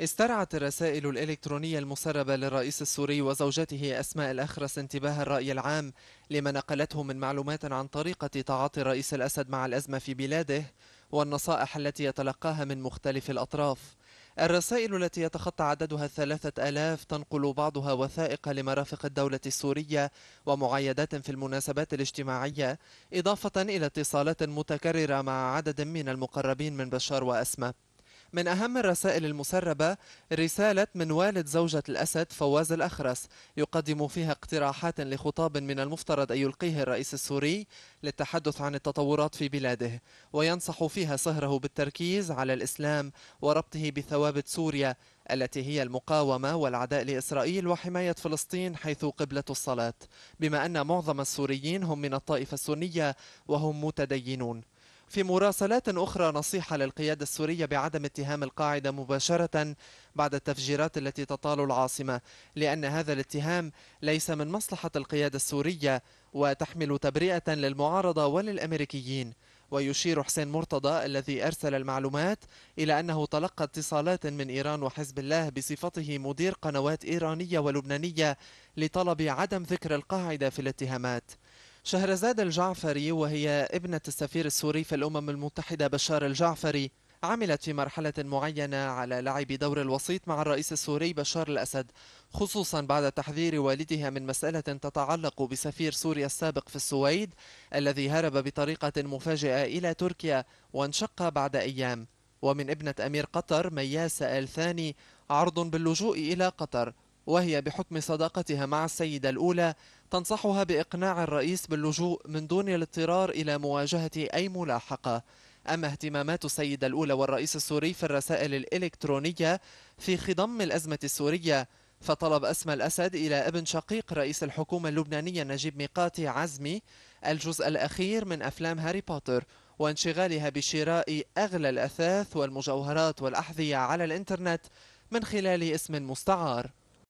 استرعت الرسائل الإلكترونية المسربة للرئيس السوري وزوجته أسماء الأخرس انتباه الرأي العام لما نقلته من معلومات عن طريقة تعاطي الرئيس الأسد مع الأزمة في بلاده والنصائح التي يتلقاها من مختلف الأطراف الرسائل التي يتخطى عددها ثلاثة ألاف تنقل بعضها وثائق لمرافق الدولة السورية ومعايدات في المناسبات الاجتماعية إضافة إلى اتصالات متكررة مع عدد من المقربين من بشار وأسماء من أهم الرسائل المسربة رسالة من والد زوجة الأسد فواز الأخرس يقدم فيها اقتراحات لخطاب من المفترض أن يلقيه الرئيس السوري للتحدث عن التطورات في بلاده وينصح فيها صهره بالتركيز على الإسلام وربطه بثوابت سوريا التي هي المقاومة والعداء لإسرائيل وحماية فلسطين حيث قبلة الصلاة بما أن معظم السوريين هم من الطائفة السنية وهم متدينون في مراسلات أخرى نصيحة للقيادة السورية بعدم اتهام القاعدة مباشرة بعد التفجيرات التي تطال العاصمة لأن هذا الاتهام ليس من مصلحة القيادة السورية وتحمل تبرئة للمعارضة وللأمريكيين ويشير حسين مرتضى الذي أرسل المعلومات إلى أنه تلقى اتصالات من إيران وحزب الله بصفته مدير قنوات إيرانية ولبنانية لطلب عدم ذكر القاعدة في الاتهامات شهرزاد الجعفري وهي ابنة السفير السوري في الأمم المتحدة بشار الجعفري عملت في مرحلة معينة على لعب دور الوسيط مع الرئيس السوري بشار الأسد خصوصا بعد تحذير والدها من مسألة تتعلق بسفير سوريا السابق في السويد الذي هرب بطريقة مفاجئة إلى تركيا وانشق بعد أيام ومن ابنة أمير قطر مياس آل ثاني عرض باللجوء إلى قطر وهي بحكم صداقتها مع السيدة الأولى تنصحها بإقناع الرئيس باللجوء من دون الاضطرار إلى مواجهة أي ملاحقة أما اهتمامات السيدة الأولى والرئيس السوري في الرسائل الإلكترونية في خضم الأزمة السورية فطلب أسمى الأسد إلى ابن شقيق رئيس الحكومة اللبنانية نجيب ميقاتي عزمي الجزء الأخير من أفلام هاري بوتر وانشغالها بشراء أغلى الأثاث والمجوهرات والأحذية على الإنترنت من خلال اسم مستعار